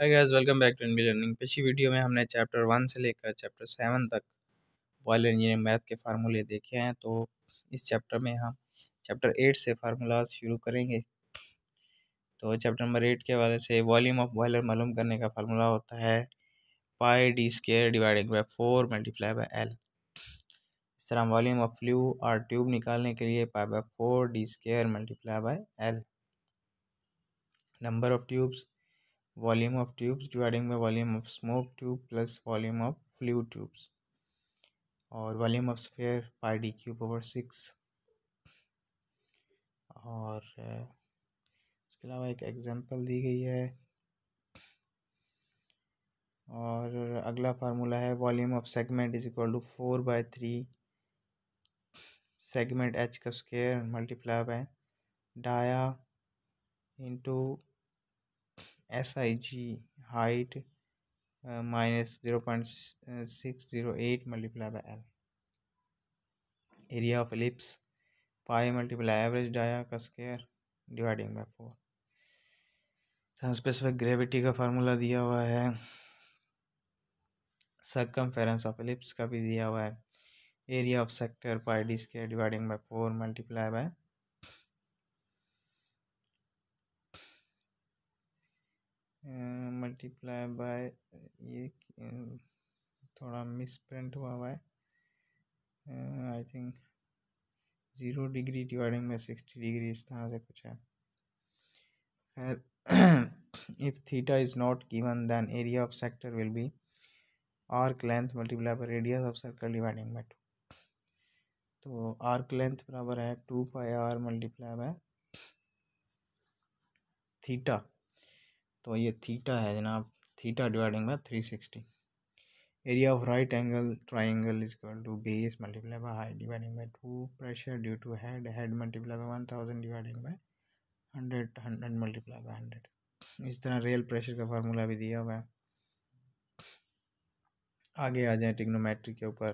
hi guys welcome back to NB learning पिछली video में हमने चैप्टर वन से लेकर चैप्टर सेवन तक बॉयल इंजीनियरिंग मैथ के फार्मूले देखे हैं तो इस चैप्टर में हम चैप्टर एट से फार्मूला शुरू करेंगे तो चैप्टर नंबर एट के हवाले से वॉल्यूम ऑफ बॉयलर मालूम करने का फार्मूला होता है pi D square divided by four multiply by L इस तरह वॉल्यूम ऑफ फ्लू और ट्यूब निकालने के लिए pi by four D square multiply by L number of tubes volume of tubes dividing by volume of smoke tube plus volume of flue tubes और volume of sphere pi D cube over six और इसके अलावा एक example दी गई है और अगला formula है volume of segment is equal to four by three segment H का square multiply by dia into S I G height minus zero point six zero eight multiply by L area of ellipse pi multiply average dia का square dividing by four सनस्पेसिफिक gravity का formula दिया हुआ है फेरेंस of ellipse का भी दिया हुआ है area of sector pi D square dividing by four multiply by multiply by ये थोड़ा मिस प्रिंट हुआ हुआ है I think zero degree dividing में सिक्सटी डिग्री इस तरह से कुछ है खैर if theta is not given then area of sector will be arc length multiply by radius of circle dividing by two तो आर्क लेंथ बराबर है two pi R multiply by theta तो ये थीटा है जनाब theta dividing by three sixty area of right angle triangle is equal to base multiply by height dividing by two pressure due to head head multiply by one thousand dividing by hundred hundred multiply by hundred इस तरह real pressure का formula भी दिया हुआ है आगे आ जाए trigonometric के ऊपर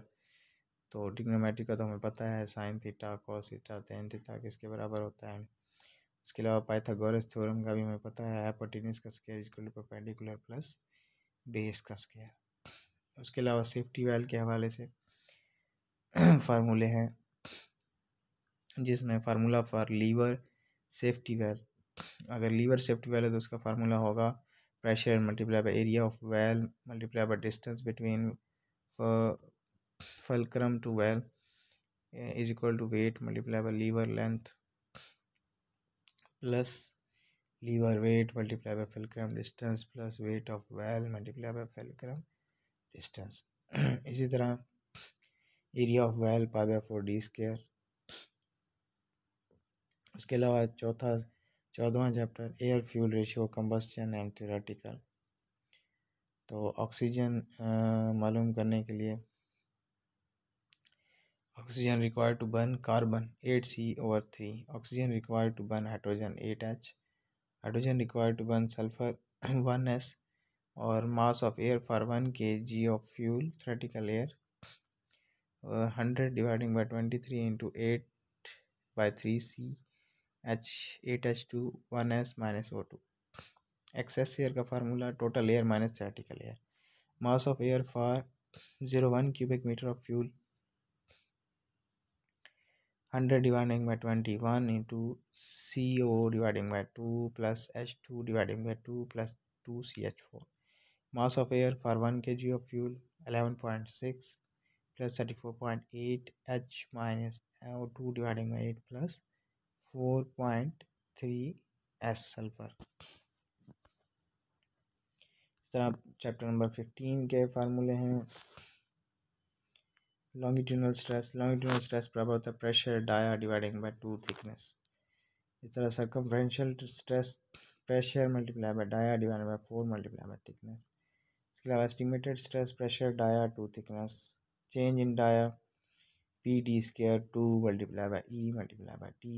तो टिग्नोमेट्रिक का तो हमें पता है sine theta cos theta tan theta किसके बराबर होता है इसके अलावा पाइथागोरस थ्योरम का भी हमें पता है हाइपोटेनस का square is equal to perpendicular plus base का स्केयर उसके अलावा सेफ्टी वाल के हवाले से फार्मूले हैं जिसमें formula for lever safety valve अगर लीवर सेफ्टी वेल है तो उसका फार्मूला होगा pressure multiply by area of valve multiply by distance between fulcrum to valve is equal to weight multiply by lever length plus lever weight multiply by fulcrum distance plus weight of valve multiply by fulcrum distance इसी तरह area of valve pi by four D square उसके अलावा चौथा चौदवा chapter air fuel ratio combustion and theoretical तो oxygen मालूम करने के लिए oxygen to burn carbon eight C over three oxygen required to burn hydrogen eight H hydrogen required to burn sulphur one S और mass of air for one K G of fuel theoretical air hundred dividing by twenty three into eight by three C H eight H two one S minus O two excess air का formula total air minus theoretical air mass of air for zero one cubic metre of fuel hundred dividing by twenty one into C O dividing by two plus H two dividing by two plus two C H four mass of air for one K G of fuel eleven point six plus thirty four point eight H minus two dividing by eight plus four point three S sulphur इस तरह chapter number fifteen के फार्मूले हैं longitudinal stress longitudinal stress प्रभाव होता है pressure dia dividing by two thickness इस तरह circumferential stress pressure multiply by dia divide by four multiply by thickness इसके अलावा estimated stress pressure dia two thickness change in dia P D square two multiply by E multiply by T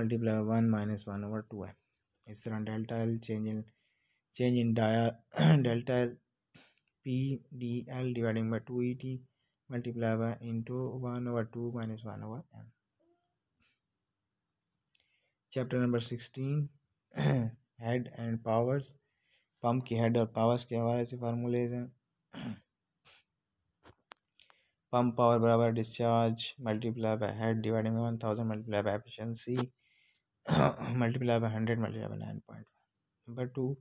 multiply one minus one over two है इस तरह delta L change in change in dia delta L P D L dividing by two E T multiply by into one over two minus one over M chapter number sixteen head and powers pump की head और powers के हवाले से फार्मूले हैं pump power बराबर discharge multiply by head dividing by one thousand multiply by efficiency multiply by hundred multiply by nine point number two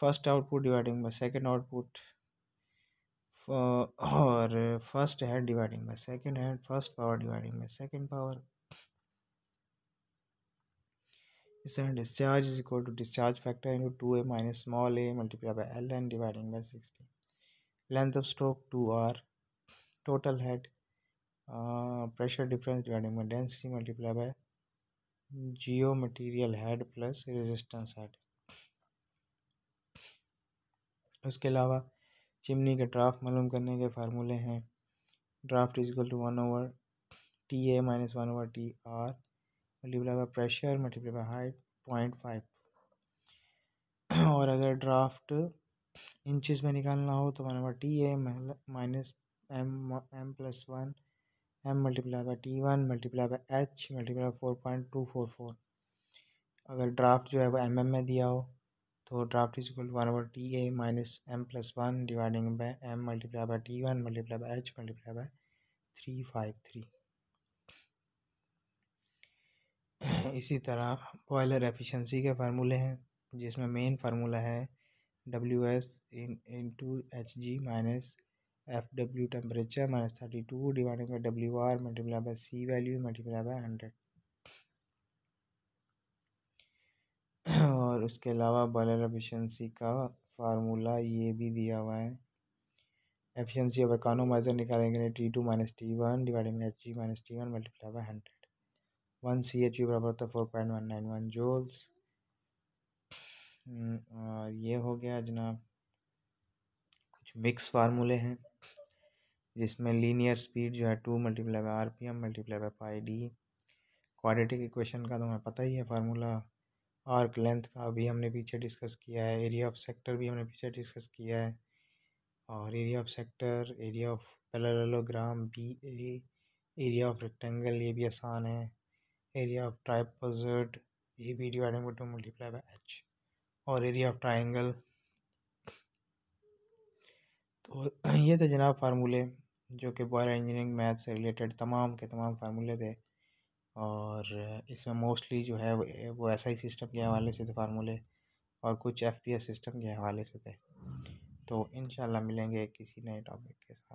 first output dividing by second output और first hand dividing by second hand first power dividing by second power discharge is equal to discharge factor into two A minus small A multiply by L N dividing by sixty length of stroke two R total head pressure difference dividing by density multiply by geo material head plus resistance head उसके अलावा chimney का draft मालूम करने के फार्मूले हैं draft is two one over T A minus one over T R multiply by pressure multiply by height point five और अगर ड्राफ्ट इंचज़ में निकालना हो तो one over T A minus M M plus one M multiply by T one multiply by H multiply four point two four four अगर draft जो है वो एम एम में दिया हो तो draft is equal one over T A minus M plus one dividing by M multiply by T one multiply by H multiply by three five three इसी तरह बॉयलर एफिशिएंसी के फार्मूले हैं जिसमें मेन फार्मूला है W S in into H G minus F W temperature minus thirty two dividing by W R multiply by C value multiply by hundred और उसके अलावा बॉलर एफिशिएंसी का formula ये भी दिया हुआ है एफिशिएंसी ऑफ इकानो निकालेंगे निकालने T two minus T one divide में H G minus T one multiply by hundred one C H U बराबर होता four point one nine one joules और ये हो गया जनाब कुछ मिक्स फार्मूले हैं जिसमें लीनियर स्पीड जो है two multiply by R P M multiply by pi D quadratic equation का तो हमें पता ही है फार्मूला आर्क लेंथ का भी हमने पीछे डिस्कस किया है एरिया ऑफ सेक्टर भी हमने पीछे डिस्कस किया है और area of sector area of parallelogram B A area of rectangle ये भी आसान है area of trapezoid A B divided two multiply by H और एरिया ऑफ ट्राइंगल तो ये तो जनाब फार्मूले जो कि बॉयर इंजीनियरिंग मैथ से रिलेटेड तमाम के तमाम फार्मूले थे और इसमें मोस्टली जो है वो एस आई सिस्टम के हवाले से थे फार्मूले और कुछ एफ पी एस सिस्टम के हवाले से थे तो इन मिलेंगे किसी नए टॉपिक के साथ